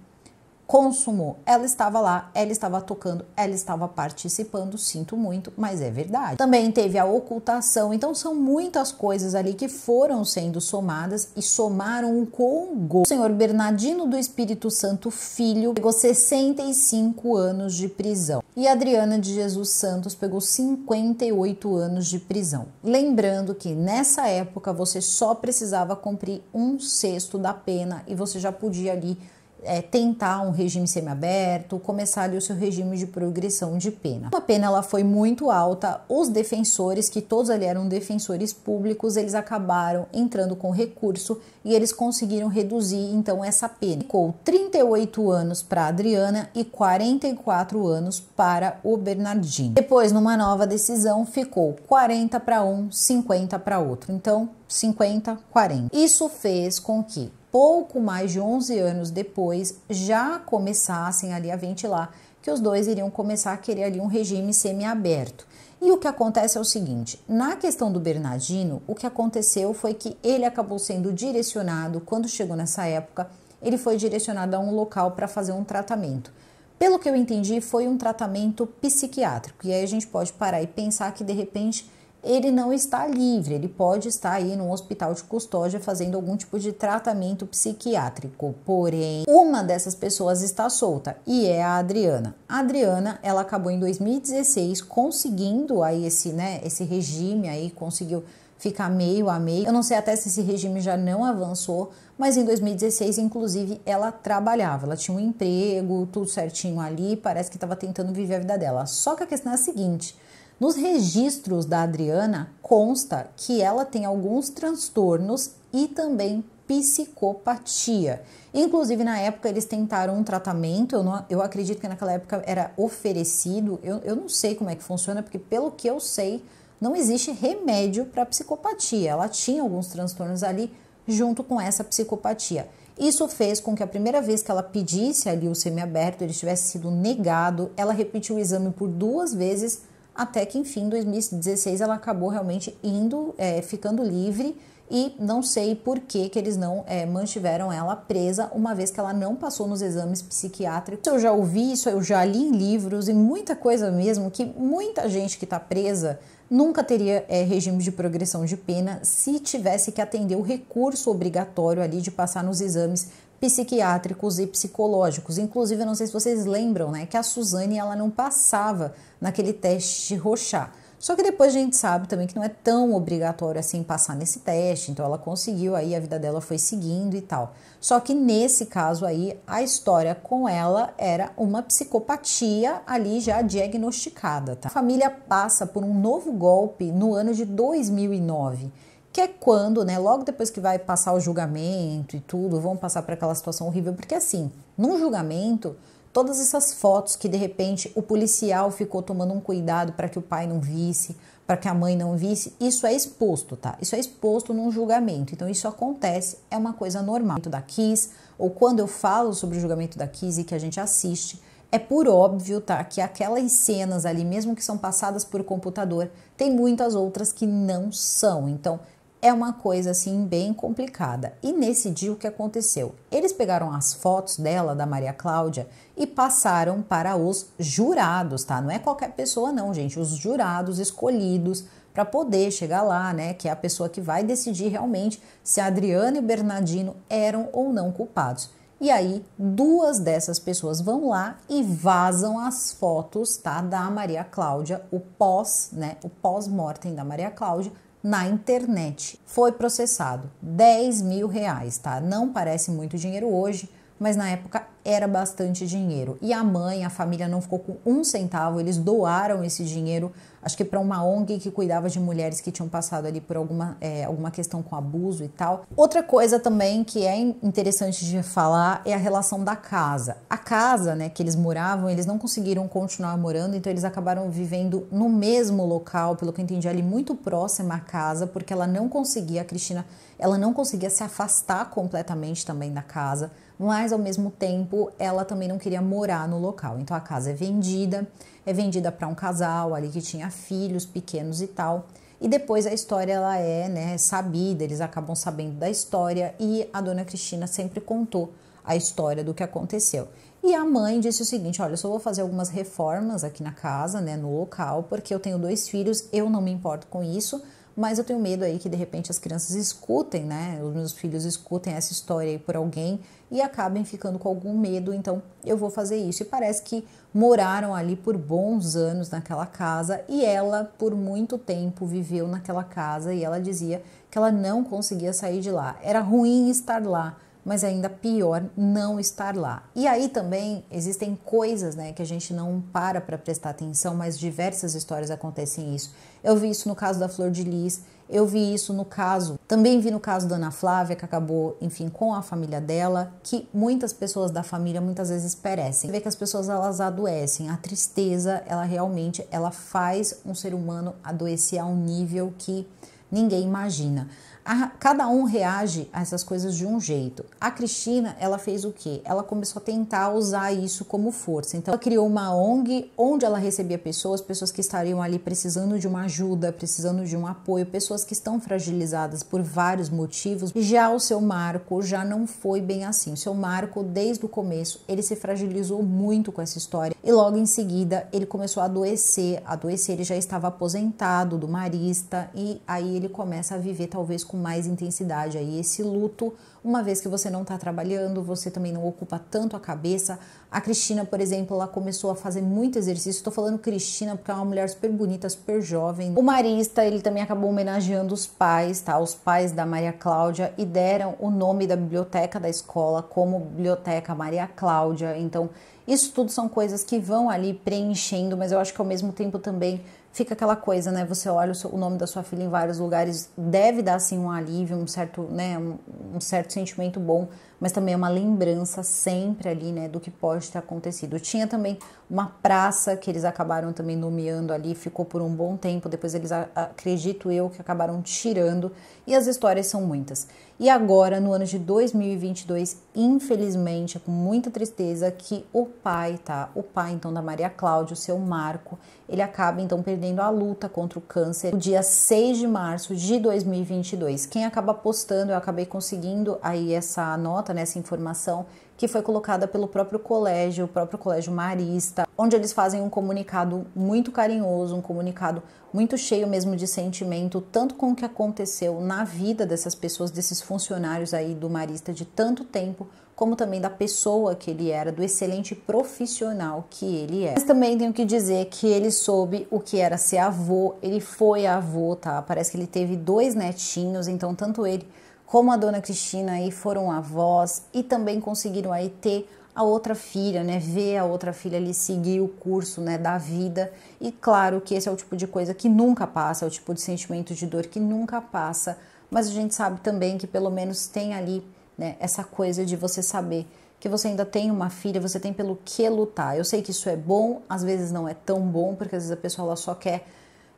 consumo. Ela estava lá, ela estava tocando, ela estava participando. Sinto muito, mas é verdade. Também teve a ocultação. Então são muitas coisas ali que foram sendo somadas e somaram com congo. O senhor Bernardino do Espírito Santo Filho pegou 65 anos de prisão e Adriana de Jesus Santos pegou 58 anos de prisão. Lembrando que nessa época você só precisava cumprir um sexto da pena e você já podia ali é, tentar um regime semiaberto, começar ali o seu regime de progressão de pena. A pena ela foi muito alta, os defensores, que todos ali eram defensores públicos, eles acabaram entrando com recurso e eles conseguiram reduzir então essa pena. Ficou 38 anos para Adriana e 44 anos para o Bernardino. Depois, numa nova decisão, ficou 40 para um, 50 para outro. Então, 50, 40. Isso fez com que pouco mais de 11 anos depois, já começassem ali a ventilar que os dois iriam começar a querer ali um regime semiaberto. E o que acontece é o seguinte: na questão do Bernardino, o que aconteceu foi que ele acabou sendo direcionado, quando chegou nessa época, ele foi direcionado a um local para fazer um tratamento. Pelo que eu entendi, foi um tratamento psiquiátrico. E aí a gente pode parar e pensar que de repente ele não está livre, ele pode estar aí num hospital de custódia fazendo algum tipo de tratamento psiquiátrico. Porém, uma dessas pessoas está solta e é a Adriana. A Adriana, ela acabou em 2016 conseguindo aí esse, né, esse regime aí, conseguiu ficar meio a meio. Eu não sei até se esse regime já não avançou, mas em 2016, inclusive, ela trabalhava, ela tinha um emprego, tudo certinho ali, parece que estava tentando viver a vida dela. Só que a questão é a seguinte, nos registros da Adriana consta que ela tem alguns transtornos e também psicopatia. Inclusive, na época, eles tentaram um tratamento, eu, não, eu acredito que naquela época era oferecido, eu, eu não sei como é que funciona, porque pelo que eu sei, não existe remédio para psicopatia. Ela tinha alguns transtornos ali junto com essa psicopatia. Isso fez com que a primeira vez que ela pedisse ali o semiaberto, ele tivesse sido negado. Ela repetiu o exame por duas vezes até que enfim, em 2016 ela acabou realmente indo, é, ficando livre e não sei por que, que eles não é, mantiveram ela presa, uma vez que ela não passou nos exames psiquiátricos. Eu já ouvi isso, eu já li em livros e muita coisa mesmo que muita gente que está presa nunca teria é, regime de progressão de pena se tivesse que atender o recurso obrigatório ali de passar nos exames psiquiátricos e psicológicos. Inclusive, eu não sei se vocês lembram, né, que a Suzane ela não passava naquele teste Rochá. Só que depois a gente sabe também que não é tão obrigatório assim passar nesse teste, então ela conseguiu aí, a vida dela foi seguindo e tal. Só que nesse caso aí, a história com ela era uma psicopatia ali já diagnosticada, tá? A família passa por um novo golpe no ano de 2009 que é quando, né, logo depois que vai passar o julgamento e tudo, vão passar para aquela situação horrível, porque assim, num julgamento, todas essas fotos que de repente o policial ficou tomando um cuidado para que o pai não visse, para que a mãe não visse, isso é exposto, tá? Isso é exposto num julgamento. Então isso acontece, é uma coisa normal. Da Kiss, ou quando eu falo sobre o julgamento da Kiss e que a gente assiste, é por óbvio, tá, que aquelas cenas ali, mesmo que são passadas por computador, tem muitas outras que não são. Então, é uma coisa assim bem complicada. E nesse dia o que aconteceu? Eles pegaram as fotos dela, da Maria Cláudia, e passaram para os jurados, tá? Não é qualquer pessoa, não, gente. Os jurados escolhidos para poder chegar lá, né? Que é a pessoa que vai decidir realmente se Adriano e Bernardino eram ou não culpados. E aí, duas dessas pessoas vão lá e vazam as fotos, tá? Da Maria Cláudia, o pós, né? O pós-mortem da Maria Cláudia na internet. Foi processado 10 mil reais, tá? Não parece muito dinheiro hoje, mas na época era bastante dinheiro. E a mãe, a família não ficou com um centavo, eles doaram esse dinheiro, acho que para uma ONG que cuidava de mulheres que tinham passado ali por alguma, é, alguma questão com abuso e tal. Outra coisa também que é interessante de falar é a relação da casa. A casa né, que eles moravam, eles não conseguiram continuar morando, então eles acabaram vivendo no mesmo local, pelo que eu entendi, ali muito próxima à casa, porque ela não conseguia, a Cristina, ela não conseguia se afastar completamente também da casa mas ao mesmo tempo ela também não queria morar no local. Então a casa é vendida, é vendida para um casal ali que tinha filhos pequenos e tal. E depois a história ela é né, sabida, eles acabam sabendo da história e a dona Cristina sempre contou a história do que aconteceu. E a mãe disse o seguinte: olha, eu só vou fazer algumas reformas aqui na casa, né, no local, porque eu tenho dois filhos, eu não me importo com isso, mas eu tenho medo aí que de repente as crianças escutem, né? Os meus filhos escutem essa história aí por alguém e acabem ficando com algum medo, então eu vou fazer isso. E parece que moraram ali por bons anos naquela casa e ela por muito tempo viveu naquela casa e ela dizia que ela não conseguia sair de lá. Era ruim estar lá, mas ainda pior não estar lá. E aí também existem coisas, né, que a gente não para para prestar atenção, mas diversas histórias acontecem isso, eu vi isso no caso da Flor de Lis, eu vi isso no caso, também vi no caso da Ana Flávia, que acabou, enfim, com a família dela, que muitas pessoas da família muitas vezes perecem. Você vê que as pessoas elas adoecem. A tristeza, ela realmente, ela faz um ser humano adoecer a um nível que ninguém imagina. A, cada um reage a essas coisas de um jeito. A Cristina, ela fez o quê? Ela começou a tentar usar isso como força. Então, ela criou uma ONG onde ela recebia pessoas, pessoas que estariam ali precisando de uma ajuda, precisando de um apoio, pessoas que estão fragilizadas por vários motivos. já o seu Marco já não foi bem assim. O seu Marco, desde o começo, ele se fragilizou muito com essa história e logo em seguida ele começou a adoecer. Adoecer, ele já estava aposentado do marista e aí ele ele começa a viver talvez com mais intensidade aí esse luto, uma vez que você não está trabalhando, você também não ocupa tanto a cabeça. A Cristina, por exemplo, ela começou a fazer muito exercício. Estou falando Cristina porque é uma mulher super bonita, super jovem. O Marista, ele também acabou homenageando os pais, tá? Os pais da Maria Cláudia e deram o nome da biblioteca da escola como Biblioteca Maria Cláudia. Então, isso tudo são coisas que vão ali preenchendo, mas eu acho que ao mesmo tempo também fica aquela coisa, né? Você olha o, seu, o nome da sua filha em vários lugares, deve dar assim um alívio, um certo, né, um, um certo sentimento bom, mas também é uma lembrança sempre ali, né, do que pode ter acontecido. Tinha também uma praça que eles acabaram também nomeando ali, ficou por um bom tempo, depois eles acredito eu que acabaram tirando, e as histórias são muitas. E agora, no ano de 2022, infelizmente, é com muita tristeza que o pai, tá? O pai então da Maria Cláudia, o seu Marco, ele acaba então perdendo a luta contra o câncer no dia 6 de março de 2022. Quem acaba postando, eu acabei conseguindo aí essa nota, né, essa informação, que foi colocada pelo próprio colégio, o próprio colégio marista, onde eles fazem um comunicado muito carinhoso, um comunicado muito cheio mesmo de sentimento, tanto com o que aconteceu na vida dessas pessoas, desses funcionários aí do marista de tanto tempo, como também da pessoa que ele era, do excelente profissional que ele é. Mas também tenho que dizer que ele soube o que era ser avô, ele foi avô, tá? Parece que ele teve dois netinhos, então tanto ele como a dona Cristina aí foram avós e também conseguiram aí ter a outra filha, né? Ver a outra filha ali seguir o curso, né, da vida. E claro que esse é o tipo de coisa que nunca passa, é o tipo de sentimento de dor que nunca passa, mas a gente sabe também que pelo menos tem ali, né, essa coisa de você saber que você ainda tem uma filha, você tem pelo que lutar. Eu sei que isso é bom, às vezes não é tão bom, porque às vezes a pessoa ela só quer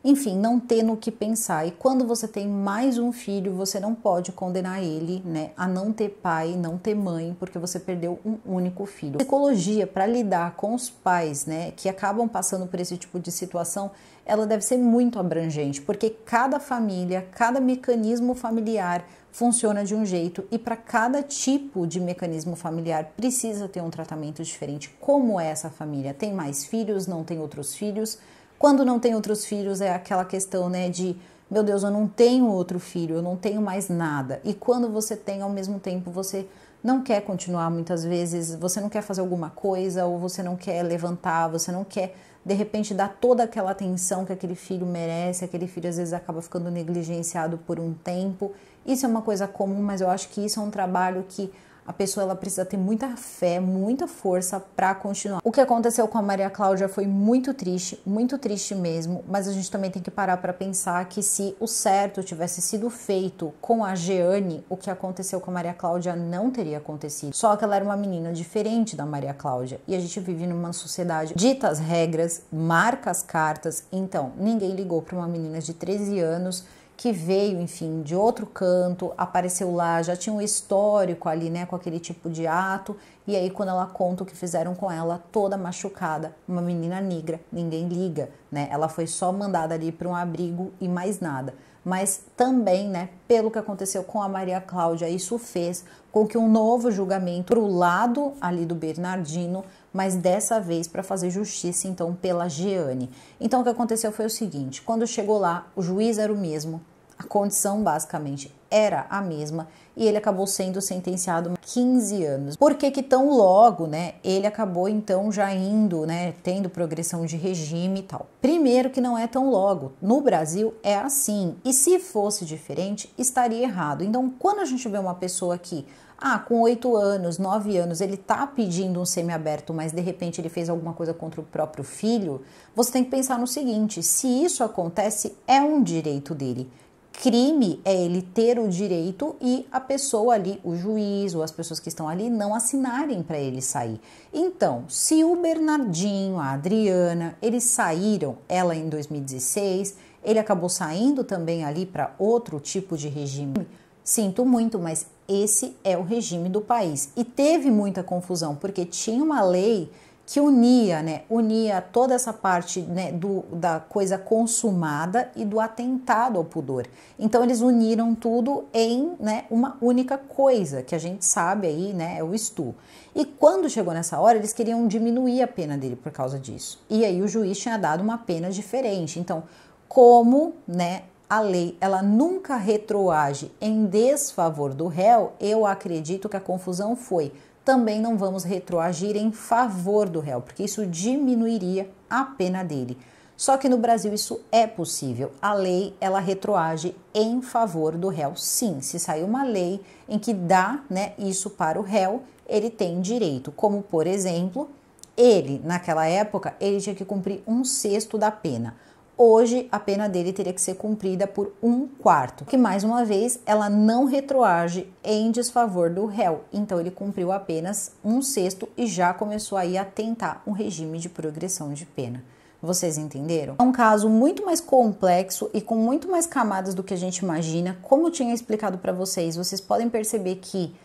enfim, não ter no que pensar. E quando você tem mais um filho, você não pode condenar ele, né, a não ter pai, não ter mãe, porque você perdeu um único filho. Psicologia para lidar com os pais, né, que acabam passando por esse tipo de situação, ela deve ser muito abrangente, porque cada família, cada mecanismo familiar funciona de um jeito e para cada tipo de mecanismo familiar precisa ter um tratamento diferente. Como é essa família? Tem mais filhos? Não tem outros filhos? Quando não tem outros filhos, é aquela questão, né, de meu Deus, eu não tenho outro filho, eu não tenho mais nada. E quando você tem, ao mesmo tempo, você não quer continuar muitas vezes, você não quer fazer alguma coisa, ou você não quer levantar, você não quer de repente dar toda aquela atenção que aquele filho merece, aquele filho às vezes acaba ficando negligenciado por um tempo. Isso é uma coisa comum, mas eu acho que isso é um trabalho que a pessoa ela precisa ter muita fé, muita força para continuar. O que aconteceu com a Maria Cláudia foi muito triste, muito triste mesmo, mas a gente também tem que parar para pensar que se o certo tivesse sido feito com a Jeane, o que aconteceu com a Maria Cláudia não teria acontecido. Só que ela era uma menina diferente da Maria Cláudia e a gente vive numa sociedade dita as regras, marca as cartas, então ninguém ligou para uma menina de 13 anos que veio, enfim, de outro canto, apareceu lá, já tinha um histórico ali, né, com aquele tipo de ato, e aí quando ela conta o que fizeram com ela, toda machucada, uma menina negra, ninguém liga, né? Ela foi só mandada ali para um abrigo e mais nada. Mas também, né, pelo que aconteceu com a Maria Cláudia, isso fez com que um novo julgamento pro lado ali do Bernardino mas dessa vez para fazer justiça então pela Jeane. Então o que aconteceu foi o seguinte: quando chegou lá, o juiz era o mesmo, a condição basicamente era a mesma e ele acabou sendo sentenciado 15 anos. Por que, que tão logo, né? Ele acabou então já indo, né, tendo progressão de regime e tal. Primeiro que não é tão logo. No Brasil é assim. E se fosse diferente, estaria errado. Então, quando a gente vê uma pessoa que ah, com oito anos, nove anos, ele tá pedindo um semiaberto, mas de repente ele fez alguma coisa contra o próprio filho. Você tem que pensar no seguinte: se isso acontece, é um direito dele. Crime é ele ter o direito e a pessoa ali, o juiz ou as pessoas que estão ali, não assinarem para ele sair. Então, se o Bernardinho, a Adriana, eles saíram, ela em 2016, ele acabou saindo também ali para outro tipo de regime. Sinto muito, mas esse é o regime do país. E teve muita confusão, porque tinha uma lei que unia, né, unia toda essa parte né, do, da coisa consumada e do atentado ao pudor. Então eles uniram tudo em né, uma única coisa que a gente sabe aí, né, é o estu. E quando chegou nessa hora, eles queriam diminuir a pena dele por causa disso. E aí o juiz tinha dado uma pena diferente. Então, como, né, a lei ela nunca retroage em desfavor do réu, eu acredito que a confusão foi. Também não vamos retroagir em favor do réu, porque isso diminuiria a pena dele. Só que no Brasil isso é possível. A lei ela retroage em favor do réu. Sim, se sair uma lei em que dá, né, isso para o réu, ele tem direito. Como por exemplo, ele naquela época ele tinha que cumprir um sexto da pena. Hoje, a pena dele teria que ser cumprida por um quarto, que mais uma vez ela não retroage em desfavor do réu. Então, ele cumpriu apenas um sexto e já começou aí a tentar um regime de progressão de pena. Vocês entenderam? É um caso muito mais complexo e com muito mais camadas do que a gente imagina. Como eu tinha explicado para vocês, vocês podem perceber que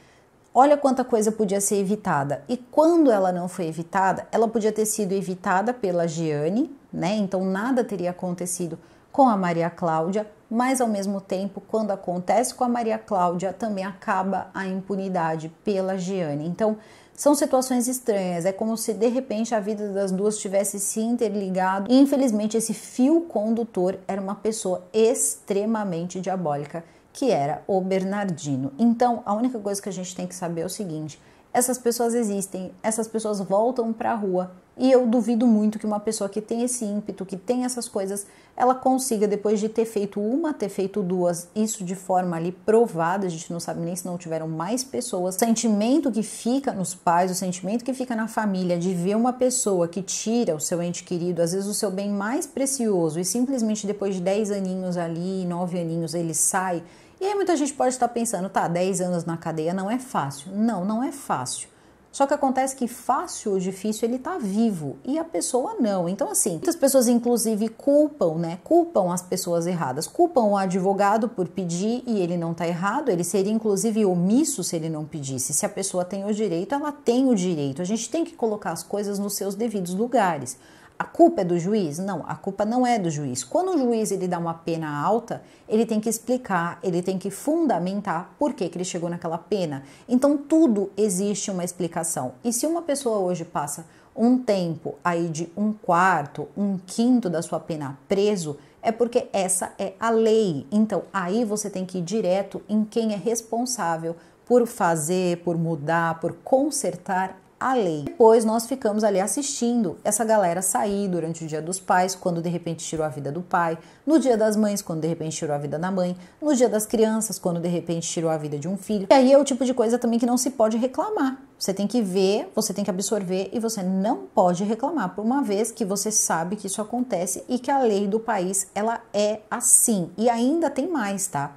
Olha quanta coisa podia ser evitada. E quando ela não foi evitada, ela podia ter sido evitada pela Gianni, né? Então nada teria acontecido com a Maria Cláudia, mas ao mesmo tempo, quando acontece com a Maria Cláudia, também acaba a impunidade pela Gianni. Então, são situações estranhas, é como se de repente a vida das duas tivesse se interligado. E, infelizmente, esse fio condutor era uma pessoa extremamente diabólica que era o Bernardino. Então, a única coisa que a gente tem que saber é o seguinte: essas pessoas existem, essas pessoas voltam para a rua. E eu duvido muito que uma pessoa que tem esse ímpeto, que tem essas coisas, ela consiga, depois de ter feito uma, ter feito duas, isso de forma ali provada, a gente não sabe nem se não tiveram mais pessoas. O sentimento que fica nos pais, o sentimento que fica na família de ver uma pessoa que tira o seu ente querido, às vezes o seu bem mais precioso, e simplesmente depois de 10 aninhos ali, 9 aninhos, ele sai e aí muita gente pode estar pensando, tá, 10 anos na cadeia não é fácil. Não, não é fácil. Só que acontece que fácil ou difícil ele tá vivo e a pessoa não. Então, assim, muitas pessoas, inclusive, culpam, né? Culpam as pessoas erradas, culpam o advogado por pedir e ele não tá errado. Ele seria, inclusive, omisso se ele não pedisse. Se a pessoa tem o direito, ela tem o direito. A gente tem que colocar as coisas nos seus devidos lugares a culpa é do juiz? Não, a culpa não é do juiz. Quando o juiz ele dá uma pena alta, ele tem que explicar, ele tem que fundamentar por que, que ele chegou naquela pena. Então tudo existe uma explicação. E se uma pessoa hoje passa um tempo aí de um quarto, um quinto da sua pena preso, é porque essa é a lei. Então aí você tem que ir direto em quem é responsável por fazer, por mudar, por consertar a lei. Depois nós ficamos ali assistindo essa galera sair durante o dia dos pais, quando de repente tirou a vida do pai, no dia das mães, quando de repente tirou a vida da mãe, no dia das crianças, quando de repente tirou a vida de um filho. E aí é o tipo de coisa também que não se pode reclamar. Você tem que ver, você tem que absorver e você não pode reclamar, por uma vez que você sabe que isso acontece e que a lei do país ela é assim. E ainda tem mais, tá?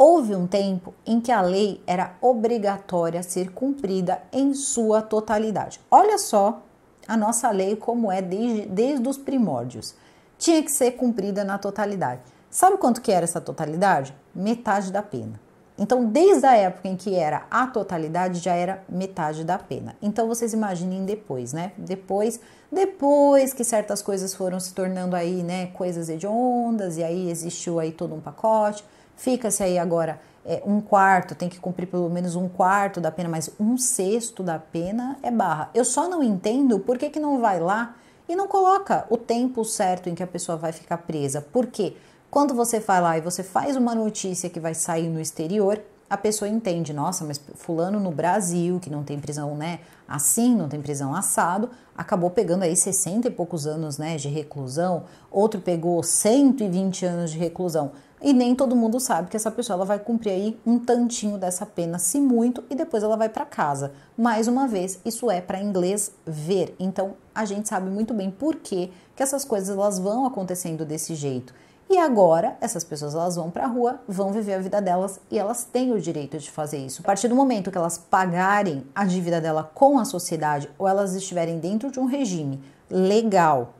Houve um tempo em que a lei era obrigatória a ser cumprida em sua totalidade. Olha só a nossa lei como é desde, desde os primórdios. Tinha que ser cumprida na totalidade. Sabe quanto que era essa totalidade? Metade da pena. Então, desde a época em que era a totalidade, já era metade da pena. Então, vocês imaginem depois, né? Depois, depois que certas coisas foram se tornando aí, né, coisas hediondas, e aí existiu aí todo um pacote. Fica-se aí agora é, um quarto, tem que cumprir pelo menos um quarto da pena, mas um sexto da pena é barra. Eu só não entendo por que, que não vai lá e não coloca o tempo certo em que a pessoa vai ficar presa. Porque quando você vai lá e você faz uma notícia que vai sair no exterior, a pessoa entende, nossa, mas fulano no Brasil, que não tem prisão, né, assim, não tem prisão assado, acabou pegando aí 60 e poucos anos, né, de reclusão, outro pegou 120 anos de reclusão. E nem todo mundo sabe que essa pessoa ela vai cumprir aí um tantinho dessa pena, se muito, e depois ela vai para casa. Mais uma vez, isso é para inglês ver. Então, a gente sabe muito bem por que, que essas coisas elas vão acontecendo desse jeito. E agora, essas pessoas elas vão para a rua, vão viver a vida delas e elas têm o direito de fazer isso. A partir do momento que elas pagarem a dívida dela com a sociedade ou elas estiverem dentro de um regime legal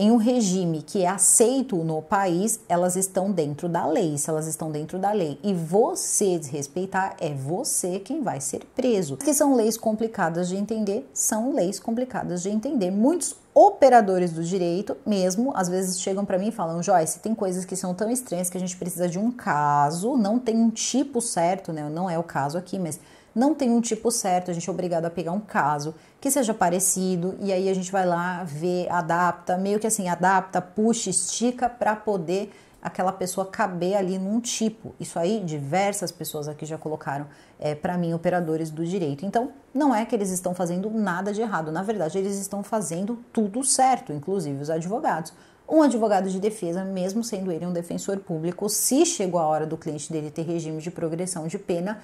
em um regime que é aceito no país, elas estão dentro da lei. Se elas estão dentro da lei e você desrespeitar, é você quem vai ser preso. Que são leis complicadas de entender, são leis complicadas de entender. Muitos operadores do direito, mesmo, às vezes chegam para mim e falam: Joyce, tem coisas que são tão estranhas que a gente precisa de um caso, não tem um tipo certo, né? Não é o caso aqui, mas não tem um tipo certo, a gente é obrigado a pegar um caso que seja parecido e aí a gente vai lá ver, adapta, meio que assim, adapta, puxa, estica para poder aquela pessoa caber ali num tipo. Isso aí diversas pessoas aqui já colocaram é, para mim operadores do direito. Então não é que eles estão fazendo nada de errado, na verdade eles estão fazendo tudo certo, inclusive os advogados. Um advogado de defesa, mesmo sendo ele um defensor público, se chegou a hora do cliente dele ter regime de progressão de pena,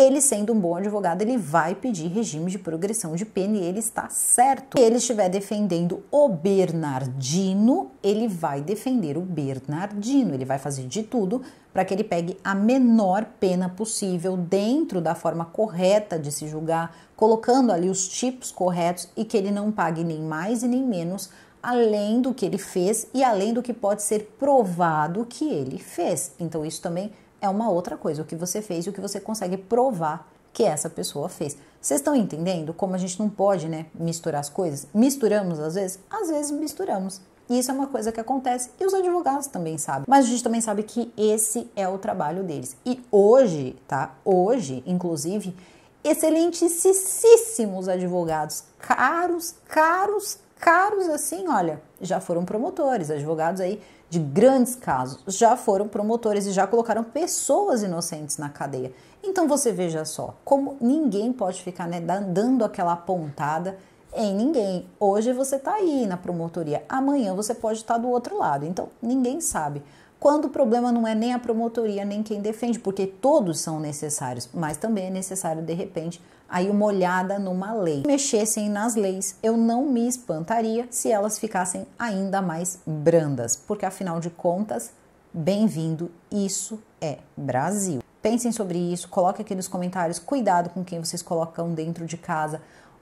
ele sendo um bom advogado, ele vai pedir regime de progressão de pena e ele está certo. Se ele estiver defendendo o Bernardino, ele vai defender o Bernardino, ele vai fazer de tudo para que ele pegue a menor pena possível dentro da forma correta de se julgar, colocando ali os tipos corretos e que ele não pague nem mais e nem menos além do que ele fez e além do que pode ser provado que ele fez. Então isso também é uma outra coisa. O que você fez e o que você consegue provar que essa pessoa fez. Vocês estão entendendo como a gente não pode, né, misturar as coisas? Misturamos às vezes? Às vezes misturamos. E isso é uma coisa que acontece e os advogados também sabem. Mas a gente também sabe que esse é o trabalho deles. E hoje, tá? Hoje, inclusive, excelentíssimos advogados, caros, caros, caros assim, olha, já foram promotores, advogados aí de grandes casos, já foram promotores e já colocaram pessoas inocentes na cadeia. Então você veja só, como ninguém pode ficar né, dando aquela pontada em ninguém. Hoje você está aí na promotoria, amanhã você pode estar tá do outro lado. Então ninguém sabe. Quando o problema não é nem a promotoria, nem quem defende, porque todos são necessários, mas também é necessário de repente aí uma olhada numa lei. Mexessem nas leis, eu não me espantaria se elas ficassem ainda mais brandas, porque afinal de contas, bem-vindo, isso é Brasil. Pensem sobre isso, coloquem aqui nos comentários, cuidado com quem vocês colocam dentro de casa,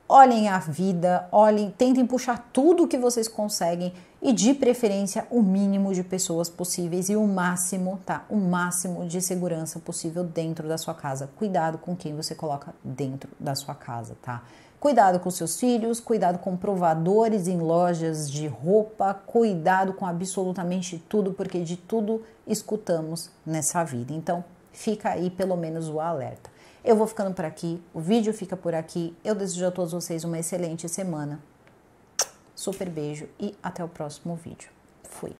olhem a vida, olhem, tentem puxar tudo o que vocês conseguem e de preferência o mínimo de pessoas possíveis e o máximo, tá? O máximo de segurança possível dentro da sua casa. Cuidado com quem você coloca dentro da sua casa, tá? Cuidado com seus filhos, cuidado com provadores em lojas de roupa, cuidado com absolutamente tudo, porque de tudo escutamos nessa vida. Então, fica aí pelo menos o alerta. Eu vou ficando por aqui, o vídeo fica por aqui. Eu desejo a todos vocês uma excelente semana. Super beijo e até o próximo vídeo. Fui.